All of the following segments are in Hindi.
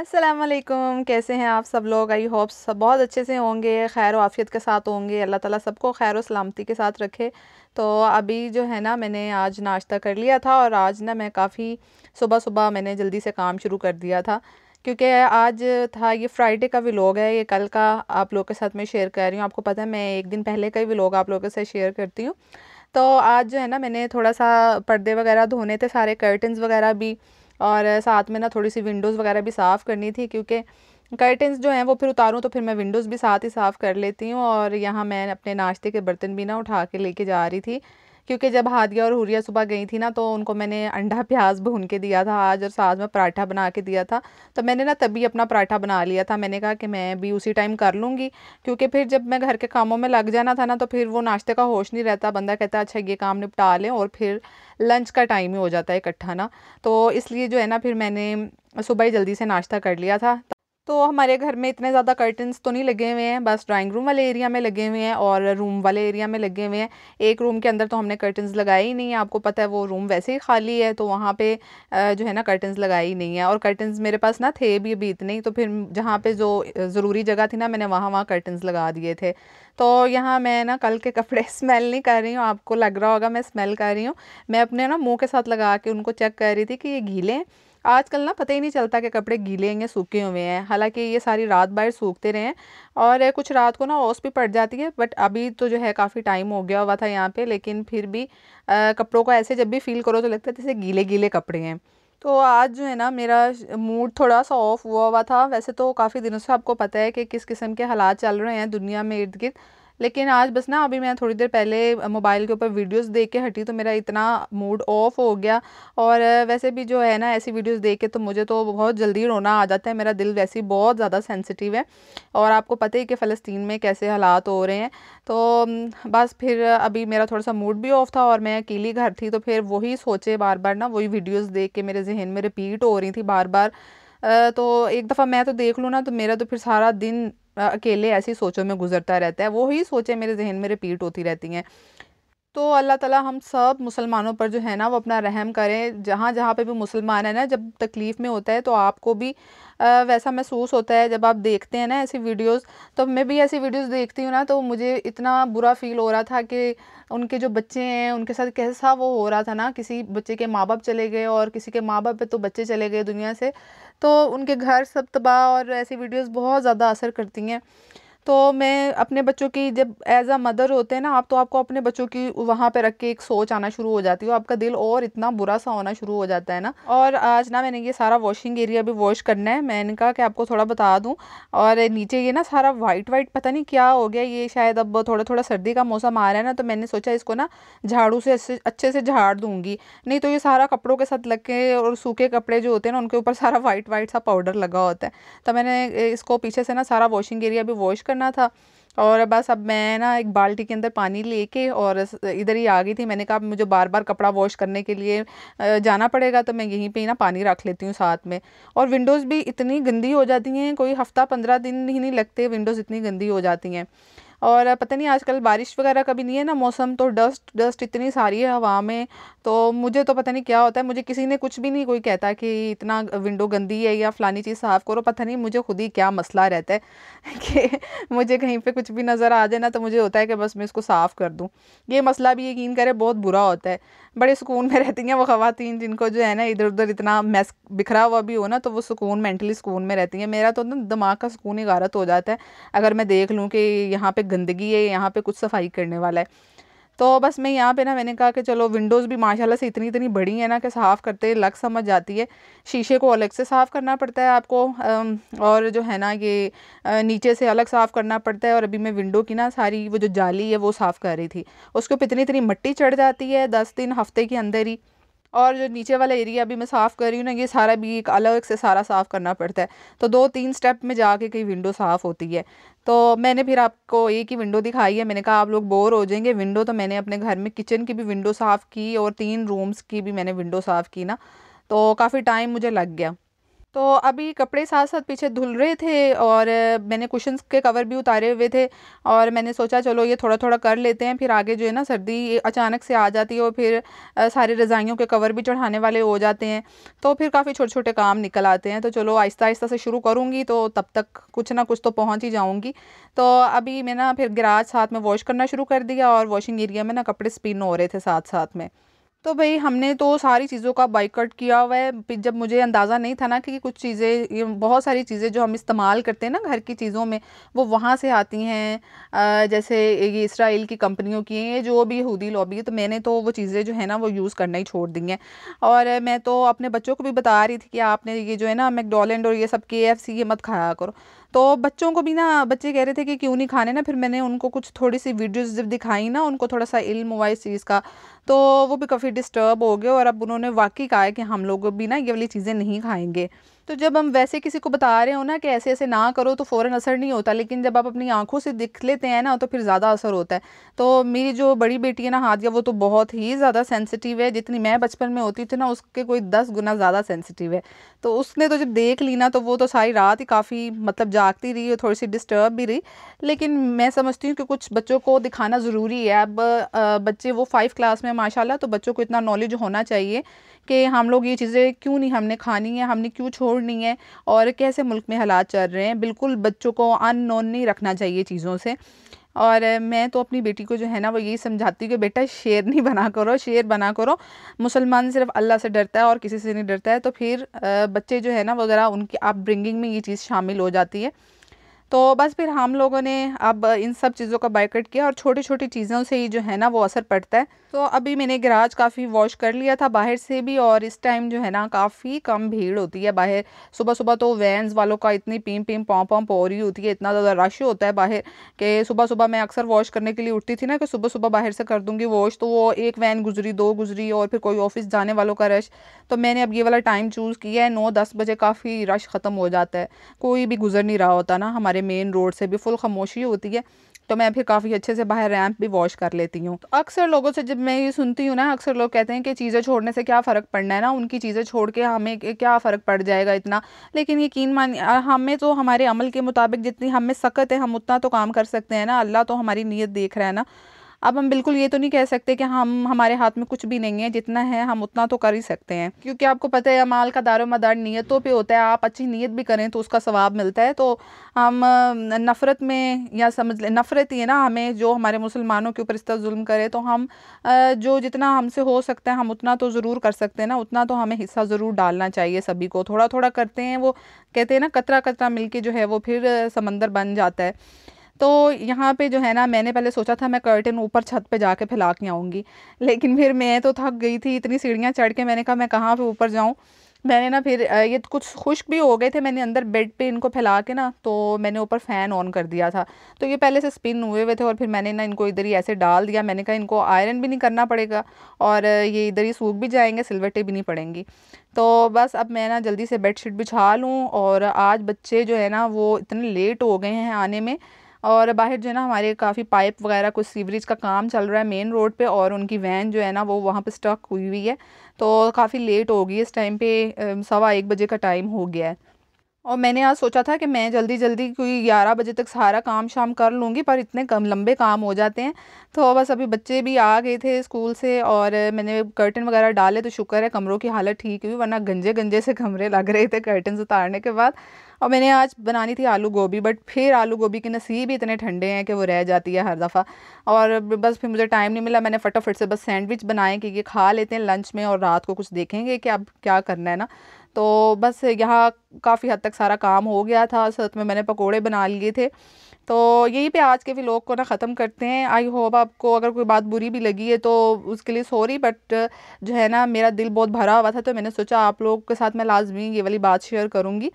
असलम कैसे हैं आप सब लोग आई होप सब बहुत अच्छे से होंगे खैर आफ़ियत के साथ होंगे अल्लाह ताला सबको खैर सलामती के साथ रखे तो अभी जो है ना मैंने आज नाश्ता कर लिया था और आज ना मैं काफ़ी सुबह सुबह मैंने जल्दी से काम शुरू कर दिया था क्योंकि आज था ये फ्राइडे का व्लॉग है ये कल का आप लोग के साथ मैं शेयर कर रही हूँ आपको पता है मैं एक दिन पहले का ही व्लॉग आप लोगों के साथ शेयर करती हूँ तो आज जो है ना मैंने थोड़ा सा पर्दे वगैरह धोने थे सारे कर्टन्स वगैरह भी और साथ में ना थोड़ी सी विंडोज़ वगैरह भी साफ़ करनी थी क्योंकि कर्टन्स जो हैं वो फिर उतारूँ तो फिर मैं विंडोज़ भी साथ ही साफ़ कर लेती हूँ और यहाँ मैं अपने नाश्ते के बर्तन भी ना उठा के लेके जा रही थी क्योंकि जब हादिया और हुरिया सुबह गई थी ना तो उनको मैंने अंडा प्याज भून के दिया था आज और साथ में पराठा बना के दिया था तो मैंने ना तभी अपना पराठा बना लिया था मैंने कहा कि मैं भी उसी टाइम कर लूँगी क्योंकि फिर जब मैं घर के कामों में लग जाना था ना तो फिर वो नाश्ते का होश नहीं रहता बंदा कहता है अच्छा ये काम निपटा लें और फिर लंच का टाइम ही हो जाता है इकट्ठा ना तो इसलिए जो है ना फिर मैंने सुबह ही जल्दी से नाश्ता कर लिया था तो हमारे घर में इतने ज़्यादा कर्टन्स तो नहीं लगे हुए हैं बस ड्राइंग रूम वाले एरिया में लगे हुए हैं और रूम वाले एरिया में लगे हुए हैं एक रूम के अंदर तो हमने कर्टन्स लगाए ही नहीं है आपको पता है वो रूम वैसे ही खाली है तो वहाँ पे जो है ना कर्टन्स लगाए ही नहीं है और कर्टन्स मेरे पास ना थे भी अभी इतने ही तो फिर जहाँ पर जो ज़रूरी जगह थी ना मैंने वहाँ वहाँ कर्टन्स लगा दिए थे तो यहाँ मैं ना कल के कपड़े स्मेल नहीं कर रही हूँ आपको लग रहा होगा मैं स्मेल कर रही हूँ मैं अपने ना मुँह के साथ लगा के उनको चेक कर रही थी कि ये गीले हैं आजकल ना पता ही नहीं चलता कि कपड़े गीले हैं या सूखे हुए हैं हालांकि ये सारी रात बाहर सूखते रहे हैं और कुछ रात को ना ओस भी पड़ जाती है बट अभी तो जो है काफ़ी टाइम हो गया हुआ था यहाँ पे लेकिन फिर भी आ, कपड़ों को ऐसे जब भी फील करो तो लगता है जैसे गीले गीले कपड़े हैं तो आज जो है ना मेरा मूड थोड़ा सा ऑफ हुआ हुआ था वैसे तो काफ़ी दिनों से आपको पता है कि किस किस्म के हालात चल रहे हैं दुनिया में इर्द गिर्द लेकिन आज बस ना अभी मैं थोड़ी देर पहले मोबाइल के ऊपर वीडियोस देख के हटी तो मेरा इतना मूड ऑफ हो गया और वैसे भी जो है ना ऐसी वीडियोस देख के तो मुझे तो बहुत जल्दी रोना आ जाता है मेरा दिल वैसे ही बहुत ज़्यादा सेंसिटिव है और आपको पता ही कि फ़लस्तीन में कैसे हालात हो रहे हैं तो बस फिर अभी मेरा थोड़ा सा मूड भी ऑफ था और मैं अकेली घर थी तो फिर वही सोचे बार बार ना वही वीडियोज़ देख के मेरे जहन में रिपीट हो रही थी बार बार तो एक दफ़ा मैं तो देख लूँ ना तो मेरा तो फिर सारा दिन अकेले ऐसी सोचों में गुजरता रहता है वो ही सोचें मेरे जहन में रिपीट होती रहती हैं तो अल्लाह ताला हम सब मुसलमानों पर जो है ना वो अपना रहम करें जहाँ जहाँ पे भी मुसलमान है ना जब तकलीफ़ में होता है तो आपको भी वैसा महसूस होता है जब आप देखते हैं ना ऐसी वीडियोस तो मैं भी ऐसी वीडियोस देखती हूँ ना तो मुझे इतना बुरा फील हो रहा था कि उनके जो बच्चे हैं उनके साथ कैसा वो हो रहा था ना किसी बच्चे के माँ बाप चले गए और किसी के माँ बाप पे तो बच्चे चले गए दुनिया से तो उनके घर सब तबाह और ऐसी वीडियोज़ बहुत ज़्यादा असर करती हैं तो मैं अपने बच्चों की जब एज अ मदर होते हैं ना आप तो आपको अपने बच्चों की वहाँ पे रख के एक सोच आना शुरू हो जाती है आपका दिल और इतना बुरा सा होना शुरू हो जाता है ना और आज ना मैंने ये सारा वॉशिंग एरिया भी वॉश करना है मैंने कहा कि आपको थोड़ा बता दूँ और नीचे ये ना सारा वाइट वाइट पता नहीं क्या हो गया ये शायद अब थोड़ा थोड़ा सर्दी का मौसम आ रहा है ना तो मैंने सोचा इसको ना झाड़ू से अच्छे से झाड़ दूँगी नहीं तो ये सारा कपड़ों के साथ लग के और सूखे कपड़े जो होते हैं ना उनके ऊपर सारा वाइट वाइट सा पाउडर लगा होता है तो मैंने इसको पीछे से ना सारा वॉशिंग एरिया भी वॉश करना करना था और बस अब मैं ना एक बाल्टी के अंदर पानी लेके और इधर ही आ गई थी मैंने कहा मुझे बार बार कपड़ा वॉश करने के लिए जाना पड़ेगा तो मैं यहीं पे ही ना पानी रख लेती हूँ साथ में और विंडोज़ भी इतनी गंदी हो जाती हैं कोई हफ़्ता पंद्रह दिन ही नहीं लगते विंडोज़ इतनी गंदी हो जाती हैं और पता नहीं आजकल बारिश वगैरह कभी नहीं है ना मौसम तो डस्ट डस्ट इतनी सारी है हवा में तो मुझे तो पता नहीं क्या होता है मुझे किसी ने कुछ भी नहीं कोई कहता कि इतना विंडो गंदी है या फ़लानी चीज़ साफ़ करो पता नहीं मुझे खुद ही क्या मसला रहता है कि मुझे कहीं पर कुछ भी नज़र आ जाए ना तो मुझे होता है कि बस मैं इसको साफ़ कर दूँ ये मसला भी यकीन करें बहुत बुरा होता है बड़े सुकून में रहती हैं वो खातन जिनको जो है ना इधर उधर इतना मैस बिखरा हुआ भी हो ना तो वो सुकून मेंटली सुकून में रहती हैं मेरा तो ना दिमाग का सुकून ही गारत हो जाता है अगर मैं देख लूँ कि यहाँ पे गंदगी है यहाँ पे कुछ सफाई करने वाला है तो बस मैं यहाँ पे ना मैंने कहा कि चलो विंडोज़ भी माशाल्लाह से इतनी इतनी बड़ी है ना कि साफ़ करते लग समझ जाती है शीशे को अलग से साफ़ करना पड़ता है आपको और जो है ना ये नीचे से अलग साफ़ करना पड़ता है और अभी मैं विंडो की ना सारी वो जो जाली है वो साफ़ कर रही थी उसके ऊपर इतनी इतनी मट्टी चढ़ जाती है दस दिन हफ्ते के अंदर ही और जो नीचे वाला एरिया भी मैं साफ़ कर रही हूँ ना ये सारा भी एक अलग से सारा साफ़ करना पड़ता है तो दो तीन स्टेप में जाके कई विंडो साफ़ होती है तो मैंने फिर आपको एक ही विंडो दिखाई है मैंने कहा आप लोग बोर हो जाएंगे विंडो तो मैंने अपने घर में किचन की भी विंडो साफ़ की और तीन रूम्स की भी मैंने विंडो साफ़ की ना तो काफ़ी टाइम मुझे लग गया तो अभी कपड़े साथ साथ पीछे धुल रहे थे और मैंने कुशन्स के कवर भी उतारे हुए थे और मैंने सोचा चलो ये थोड़ा थोड़ा कर लेते हैं फिर आगे जो है ना सर्दी अचानक से आ जाती है और फिर सारे रज़ाइयों के कवर भी चढ़ाने वाले हो जाते हैं तो फिर काफ़ी छोटे छोटे काम निकल आते हैं तो चलो आहिस्ता आहिस्ता से शुरू करूँगी तो तब तक कुछ ना कुछ तो पहुँच ही जाऊँगी तो अभी मैं ना फिर गिराज साथ में वॉश करना शुरू कर दिया और वॉशिंग एरिया में ना कपड़े स्पिन हो रहे थे साथ साथ में तो भाई हमने तो सारी चीज़ों का बाइकआउट किया हुआ है जब मुझे अंदाज़ा नहीं था ना कि कुछ चीज़ें बहुत सारी चीज़ें जो हम इस्तेमाल करते हैं ना घर की चीज़ों में वो वहाँ से आती हैं जैसे ये इसराइल की कंपनियों की ये जो भी हुदी लॉबी है तो मैंने तो वो चीज़ें जो है ना वो यूज़ करना ही छोड़ दी हैं और मैं तो अपने बच्चों को भी बता रही थी कि आपने ये जो है ना मैकडोलेंड और ये सब के ये मत खाया करो तो बच्चों को भी ना बच्चे कह रहे थे कि क्यों नहीं खाने ना फिर मैंने उनको कुछ थोड़ी सी वीडियोज़ जब दिखाई ना उनको थोड़ा सा इल्म हुआ इस चीज़ का तो वो भी काफ़ी डिस्टर्ब हो गए और अब उन्होंने वाकई कहा है कि हम लोग भी ना ये वाली चीज़ें नहीं खाएंगे तो जब हम वैसे किसी को बता रहे हो ना कि ऐसे ऐसे ना करो तो फ़ौरन असर नहीं होता लेकिन जब आप अपनी आंखों से दिख लेते हैं ना तो फिर ज़्यादा असर होता है तो मेरी जो बड़ी बेटी है ना हादिया वो तो बहुत ही ज़्यादा सेंसिटिव है जितनी मैं बचपन में होती थी ना उसके कोई दस गुना ज़्यादा सेंसिटिव है तो उसने तो जब देख ली ना तो वो तो सारी रात ही काफ़ी मतलब जागती रही और थोड़ी सी डिस्टर्ब भी रही लेकिन मैं समझती हूँ कि कुछ बच्चों को दिखाना ज़रूरी है अब बच्चे वो फाइव क्लास में माशाला तो बच्चों को इतना नॉलेज होना चाहिए कि हम लोग ये चीज़ें क्यों नहीं हमने खानी है हमने क्यों छोड़नी है और कैसे मुल्क में हालात चल रहे हैं बिल्कुल बच्चों को अननोन नहीं रखना चाहिए चीज़ों से और मैं तो अपनी बेटी को जो है ना वो यही समझाती हूँ कि बेटा शेर नहीं बना करो शेर बना करो मुसलमान सिर्फ अल्लाह से डरता है और किसी से नहीं डरता है तो फिर बच्चे जो है ना वो ज़रा उनकी अपब्रिंगिंग में ये चीज़ शामिल हो जाती है तो बस फिर हम लोगों ने अब इन सब चीज़ों का बाइकट किया और छोटी छोटी चीज़ों से ही जो है ना वो असर पड़ता है तो अभी मैंने गराज काफ़ी वॉश कर लिया था बाहर से भी और इस टाइम जो है ना काफ़ी कम भीड़ होती है बाहर सुबह सुबह तो वैन्स वालों का इतनी पीम पीम पॉम पॉम हो रही होती है इतना ज़्यादा रश होता है बाहर कि सुबह सुबह मैं अक्सर वॉश करने के लिए उठती थी ना कि सुबह सुबह बाहर से कर दूँगी वॉश तो वो एक वैन गुजरी दो गुजरी और फिर कोई ऑफिस जाने वालों का रश तो मैंने अब ये वाला टाइम चूज़ किया है नौ दस बजे काफ़ी रश ख़त्म हो जाता है कोई भी गुजर नहीं रहा होता ना हमारे हमारे मेन रोड से भी फुल खामोशी होती है तो मैं फिर काफ़ी अच्छे से बाहर रैंप भी वॉश कर लेती हूँ तो अक्सर लोगों से जब मैं ये सुनती हूँ ना अक्सर लोग कहते हैं कि चीज़ें छोड़ने से क्या फ़र्क पड़ना है ना उनकी चीज़ें छोड़ के हमें क्या फ़र्क पड़ जाएगा इतना लेकिन यकीन मान हमें तो हमारे अमल के मुताबिक जितनी हमें सकत है हम उतना तो काम कर सकते हैं ना अल्लाह तो हमारी नीयत देख रहा है ना अब हम बिल्कुल ये तो नहीं कह सकते कि हम हमारे हाथ में कुछ भी नहीं है जितना है हम उतना तो कर ही सकते हैं क्योंकि आपको पता है माल का दारो मदार नीयतों पर होता है आप अच्छी नीयत भी करें तो उसका स्वाब मिलता है तो हम नफ़रत में या समझ लें नफ़रत ही है ना हमें जो हमारे मुसलमानों के ऊपर इस तरह जुल्म करे तो हम जो जितना हमसे हो सकता है हम उतना तो ज़रूर कर सकते हैं ना उतना तो हमें हिस्सा ज़रूर डालना चाहिए सभी को थोड़ा थोड़ा करते हैं वो कहते हैं ना कतरा कतरा मिलके जो है वो फिर समंदर बन जाता है तो यहाँ पे जो है ना मैंने पहले सोचा था मैं कर्टन ऊपर छत पे जाके फैला के आऊँगी लेकिन फिर मैं तो थक गई थी इतनी सीढ़ियाँ चढ़ के मैंने कहा मैं कहाँ पे ऊपर जाऊँ मैंने ना फिर ये कुछ खुश्क भी हो गए थे मैंने अंदर बेड पे इनको फैला के ना तो मैंने ऊपर फ़ैन ऑन कर दिया था तो ये पहले से स्पिन हुए हुए थे और फिर मैंने ना इनको इधर ही ऐसे डाल दिया मैंने कहा इनको आयरन भी नहीं करना पड़ेगा और ये इधर ही सूख भी जाएंगे सिलवटें भी नहीं पड़ेंगी तो बस अब मैं ना जल्दी से बेड शीट बिछा लूँ और आज बच्चे जो है ना वो इतने लेट हो गए हैं आने में और बाहर जो है ना हमारे काफ़ी पाइप वगैरह कुछ सीवरेज का काम चल रहा है मेन रोड पे और उनकी वैन जो है ना वो वहाँ पर स्टक हुई हुई है तो काफ़ी लेट होगी इस टाइम पे सवा एक बजे का टाइम हो गया है और मैंने आज सोचा था कि मैं जल्दी जल्दी कोई ग्यारह बजे तक सारा काम शाम कर लूँगी पर इतने कम लंबे काम हो जाते हैं तो बस अभी बच्चे भी आ गए थे स्कूल से और मैंने कर्टन वगैरह डाले तो शुक्र है कमरों की हालत ठीक हुई वरना गंजे गंजे से कमरे लग रहे थे कर्टन उतारने के बाद और मैंने आज बनानी थी आलू गोभी बट फिर आलू गोभी के नसीब इतने ठंडे हैं कि वो रह जाती है हर दफ़ा और बस फिर मुझे टाइम नहीं मिला मैंने फटाफट से बस सैंडविच बनाए कि ये खा लेते हैं लंच में और रात को कुछ देखेंगे कि अब क्या करना है ना तो बस यहाँ काफ़ी हद तक सारा काम हो गया था साथ में मैंने पकोड़े बना लिए थे तो यहीं पे आज के लोग को ना ख़त्म करते हैं आई होप आपको अगर कोई बात बुरी भी लगी है तो उसके लिए सॉरी बट जो है ना मेरा दिल बहुत भरा हुआ था तो मैंने सोचा आप लोगों के साथ मैं लाजमी ये वाली बात शेयर करूँगी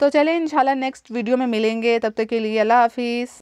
तो चले इंशाल्लाह नेक्स्ट वीडियो में मिलेंगे तब तक के लिए अल्लाह हाफिज़